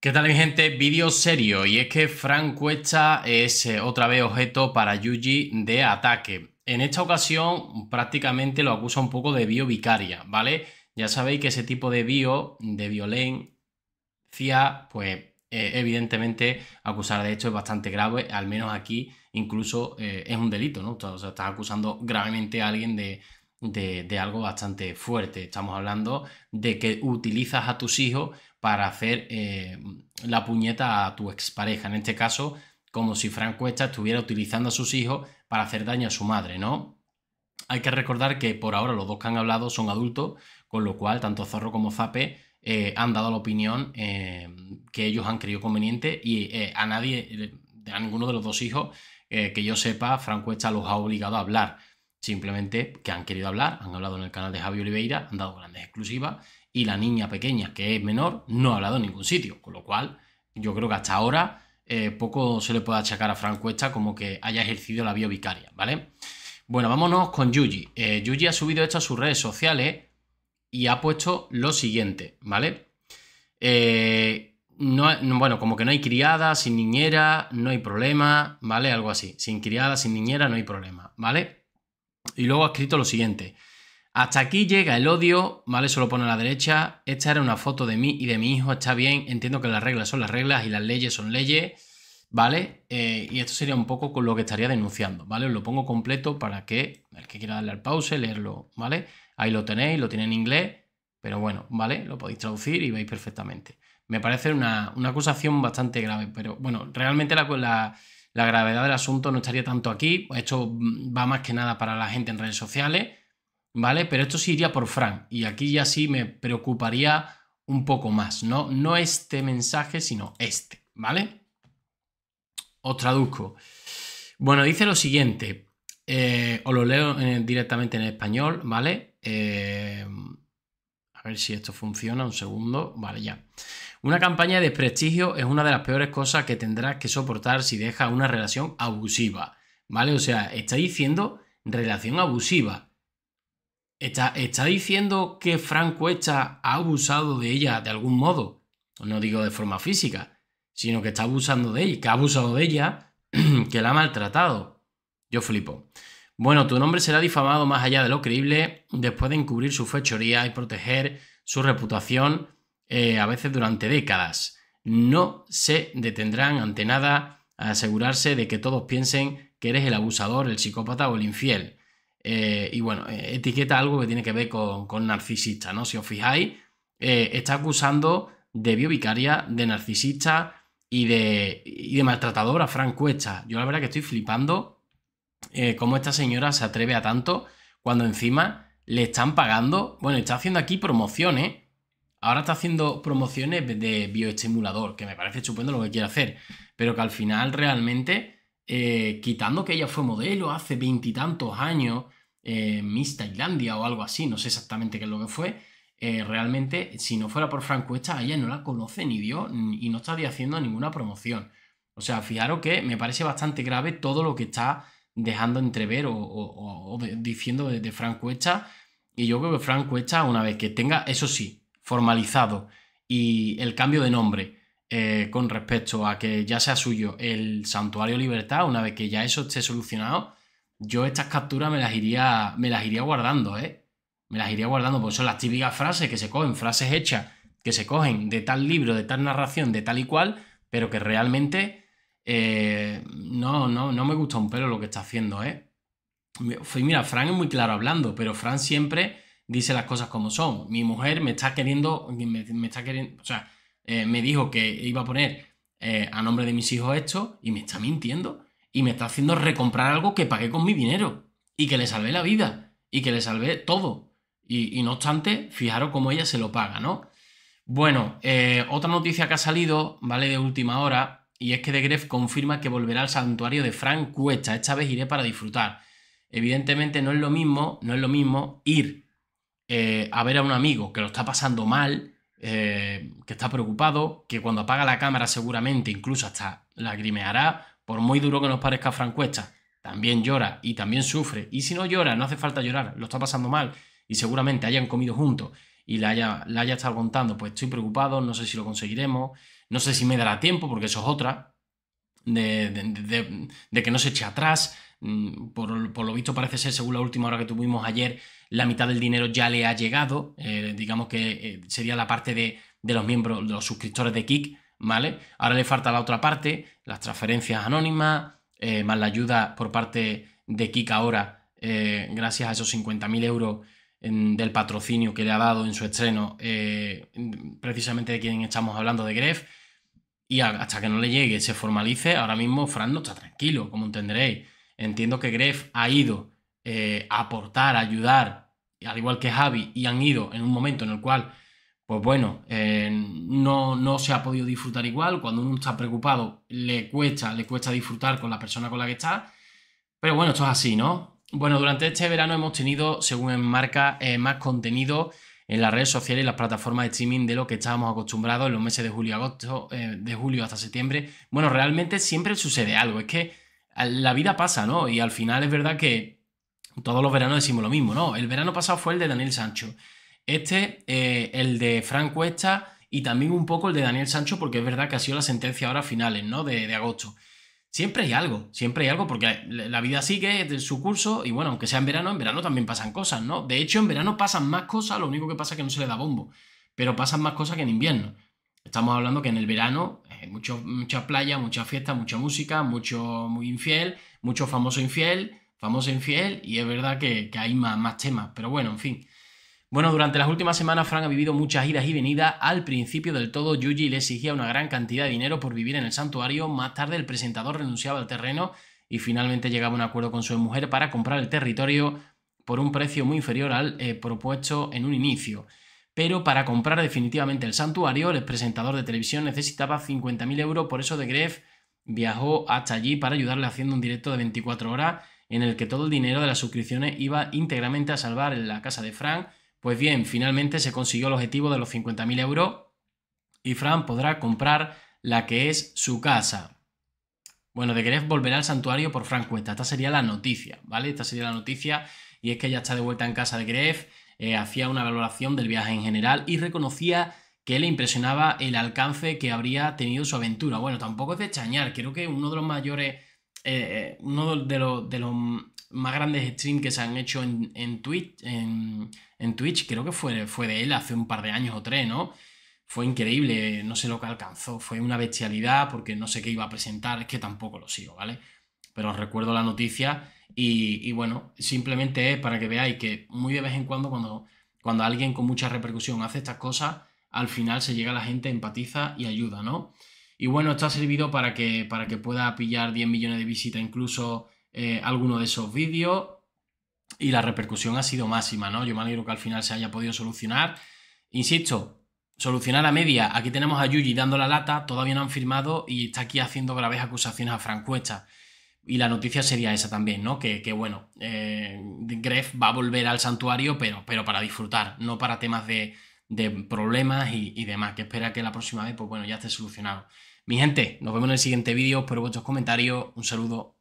¿Qué tal mi gente? Vídeo serio y es que Frank Cuesta es eh, otra vez objeto para Yuji de ataque. En esta ocasión prácticamente lo acusa un poco de bio vicaria, ¿vale? Ya sabéis que ese tipo de bio, de violencia, pues eh, evidentemente acusar de hecho es bastante grave, al menos aquí incluso eh, es un delito, ¿no? O sea, estás acusando gravemente a alguien de, de algo bastante fuerte. Estamos hablando de que utilizas a tus hijos para hacer eh, la puñeta a tu expareja. En este caso, como si Frank Cuesta estuviera utilizando a sus hijos para hacer daño a su madre, ¿no? Hay que recordar que por ahora los dos que han hablado son adultos, con lo cual tanto Zorro como Zape eh, han dado la opinión eh, que ellos han creído conveniente y a nadie, a ninguno de los dos hijos que yo sepa, Franco Cuesta los ha obligado a hablar. Simplemente que han querido hablar, han hablado en el canal de Javi Oliveira, han dado grandes exclusivas y la niña pequeña, que es menor, no ha hablado en ningún sitio. Con lo cual, yo creo que hasta ahora eh, poco se le puede achacar a Frank Cuesta como que haya ejercido la vía vicaria, ¿vale? Bueno, vámonos con Yuji. Eh, Yuji ha subido esto a sus redes sociales y ha puesto lo siguiente, ¿vale? Eh, no, bueno, como que no hay criada, sin niñera, no hay problema, ¿vale? Algo así. Sin criada, sin niñera, no hay problema, ¿vale? Y luego ha escrito lo siguiente. Hasta aquí llega el odio, ¿vale? Eso lo pone a la derecha. Esta era una foto de mí y de mi hijo, está bien. Entiendo que las reglas son las reglas y las leyes son leyes, ¿vale? Eh, y esto sería un poco con lo que estaría denunciando, ¿vale? Os lo pongo completo para que el que quiera darle al pause, leerlo, ¿vale? Ahí lo tenéis, lo tiene en inglés, pero bueno, ¿vale? Lo podéis traducir y veis perfectamente. Me parece una, acusación bastante grave, pero bueno, realmente la, la la gravedad del asunto no estaría tanto aquí. Esto mm, va más que nada para la gente en redes sociales, ¿vale? Pero esto sí iría por Frank. Y aquí ya sí me preocuparía un poco más, ¿no? No este mensaje, sino este, ¿vale? Os traduzco. Bueno, dice lo siguiente. Eh, os lo leo eh, directamente en español, ¿vale? Eh, a ver si esto funciona, un segundo. Vale, ya. Una campaña de desprestigio es una de las peores cosas que tendrás que soportar si dejas una relación abusiva, ¿vale? O sea, está diciendo relación abusiva. Está, está diciendo que Franco Echa ha abusado de ella de algún modo. No digo de forma física, sino que está abusando de ella, que ha abusado de ella, que la ha maltratado. Yo flipo. Bueno, tu nombre será difamado más allá de lo creíble después de encubrir su fechoría y proteger su reputación eh, a veces durante décadas. No se detendrán ante nada a asegurarse de que todos piensen que eres el abusador, el psicópata o el infiel. Eh, y bueno, eh, etiqueta algo que tiene que ver con, narcisista, ¿no? Si os fijáis, está acusando de biovicaria, de narcisista y de, y de maltratador a Frank Cuesta. Yo la verdad que estoy flipando cómo esta señora se atreve a tanto cuando encima le están pagando, bueno, está haciendo aquí promociones ahora está haciendo promociones de bioestimulador, que me parece estupendo lo que quiere hacer, pero que al final realmente, eh, quitando que ella fue modelo hace veintitantos años, eh, Miss Tailandia o algo así, no sé exactamente qué es lo que fue, eh, realmente, si no fuera por Franco Cuesta ella no la conoce ni Dios y no estaría haciendo ninguna promoción. O sea, fijaros que me parece bastante grave todo lo que está dejando entrever o, diciendo de, de Franco Y yo creo que Frank Cuesta una vez que tenga, eso sí, formalizado y el cambio de nombre eh, con respecto a que ya sea suyo el Santuario Libertad, una vez que ya eso esté solucionado, yo estas capturas me las iría, me las iría guardando, ¿eh? Me las iría guardando, porque son las típicas frases que se cogen, frases hechas que se cogen de tal libro, de tal narración, de tal y cual, pero que realmente eh, no, no, no me gusta un pelo lo que está haciendo, ¿eh? Mira, Fran es muy claro hablando, pero Fran siempre dice las cosas como son. Mi mujer me está queriendo, me, está queriendo, o sea, eh, me dijo que iba a poner eh, a nombre de mis hijos esto y me está mintiendo y me está haciendo recomprar algo que pagué con mi dinero y que le salvé la vida y que le salvé todo. Y, no obstante, fijaros cómo ella se lo paga, ¿no? Bueno, eh, otra noticia que ha salido, ¿vale? De última hora, y es que De Gref confirma que volverá al santuario de Frank Cuesta. Esta vez iré para disfrutar. Evidentemente no es lo mismo, no es lo mismo ir eh, a ver a un amigo que lo está pasando mal, eh, que está preocupado, que cuando apaga la cámara seguramente incluso hasta lagrimeará, por muy duro que nos parezca Francuesta, también llora y también sufre. Y si no llora, no hace falta llorar, lo está pasando mal y seguramente hayan comido juntos y la haya, estado contando, pues estoy preocupado, no sé si lo conseguiremos, no sé si me dará tiempo, porque eso es otra, de que no se eche atrás, Mm, por, lo visto parece ser, según la última hora que tuvimos ayer, la mitad del dinero ya le ha llegado, eh, digamos que eh, sería la parte de, los miembros, de los suscriptores de Kik, ¿vale? Ahora le falta la otra parte, las transferencias anónimas, eh, más la ayuda por parte de Kik ahora, gracias a esos 50.000 euros del patrocinio que le ha dado en su estreno, precisamente de quien estamos hablando, de Gref, y hasta que no le llegue, se formalice, ahora mismo Fran no está tranquilo, como entenderéis. Entiendo que Gref ha ido eh, a aportar, a ayudar, al igual que Javi, y han ido en un momento en el cual, pues bueno, eh, no, no se ha podido disfrutar igual. Cuando uno está preocupado, le cuesta, le cuesta disfrutar con la persona con la que está. Pero bueno, esto es así, ¿no? Bueno, durante este verano hemos tenido, según enmarca, eh, más contenido en las redes sociales y las plataformas de streaming de lo que estábamos acostumbrados en los meses de julio, agosto, eh, de julio hasta septiembre. Bueno, realmente siempre sucede algo. Es que la vida pasa, ¿no? Y al final es verdad que todos los veranos decimos lo mismo, ¿no? El verano pasado fue el de Daniel Sancho. Este, eh, el de Frank Cuesta y también un poco el de Daniel Sancho, porque es verdad que ha sido la sentencia ahora final, finales, ¿no? De, agosto. Siempre hay algo, siempre hay algo, porque la vida sigue de su curso y bueno, aunque sea en verano, en verano también pasan cosas, ¿no? De hecho, en verano pasan más cosas, lo único que pasa es que no se le da bombo, pero pasan más cosas que en invierno. Estamos hablando que en el verano hay eh, muchas playas, muchas fiestas, mucha música, mucho muy infiel, mucho famoso infiel, famoso infiel, y es verdad que, hay más, temas, pero bueno, en fin. Bueno, durante las últimas semanas Frank ha vivido muchas idas y venidas. Al principio del todo, Yuji le exigía una gran cantidad de dinero por vivir en el santuario. Más tarde, el presentador renunciaba al terreno y finalmente llegaba a un acuerdo con su mujer para comprar el territorio por un precio muy inferior al eh, propuesto en un inicio pero para comprar definitivamente el santuario, el presentador de televisión necesitaba 50.000 euros, por eso De Greff viajó hasta allí para ayudarle haciendo un directo de 24 horas en el que todo el dinero de las suscripciones iba íntegramente a salvar la casa de Frank. Pues bien, finalmente se consiguió el objetivo de los 50.000 euros y Frank podrá comprar la que es su casa. Bueno, De Greff volverá al santuario por Frank Cuesta. Esta sería la noticia, ¿vale? Esta sería la noticia y es que ya está de vuelta en casa De Gref eh, hacía una valoración del viaje en general y reconocía que le impresionaba el alcance que habría tenido su aventura. Bueno, tampoco es de extrañar, creo que uno de los mayores, eh, eh, uno de los, de los, más grandes streams que se han hecho en, Twitch, en, Twitch, creo que fue, fue de él hace un par de años o tres, ¿no? Fue increíble, no sé lo que alcanzó, fue una bestialidad porque no sé qué iba a presentar, es que tampoco lo sigo, ¿vale? pero os recuerdo la noticia y, bueno, simplemente es para que veáis que muy de vez en cuando cuando, cuando alguien con mucha repercusión hace estas cosas, al final se llega la gente, empatiza y ayuda, ¿no? Y bueno, esto ha servido para que, para que pueda pillar 10 millones de visitas incluso eh, alguno de esos vídeos y la repercusión ha sido máxima, ¿no? Yo me alegro que al final se haya podido solucionar. Insisto, solucionar a media. Aquí tenemos a Yuji dando la lata, todavía no han firmado y está aquí haciendo graves acusaciones a Francuesta. Y la noticia sería esa también, ¿no? Que, bueno, eh, Gref va a volver al santuario, pero, pero para disfrutar, no para temas de, problemas y, y, demás, que espera que la próxima vez, pues bueno, ya esté solucionado. Mi gente, nos vemos en el siguiente vídeo, espero vuestros comentarios, un saludo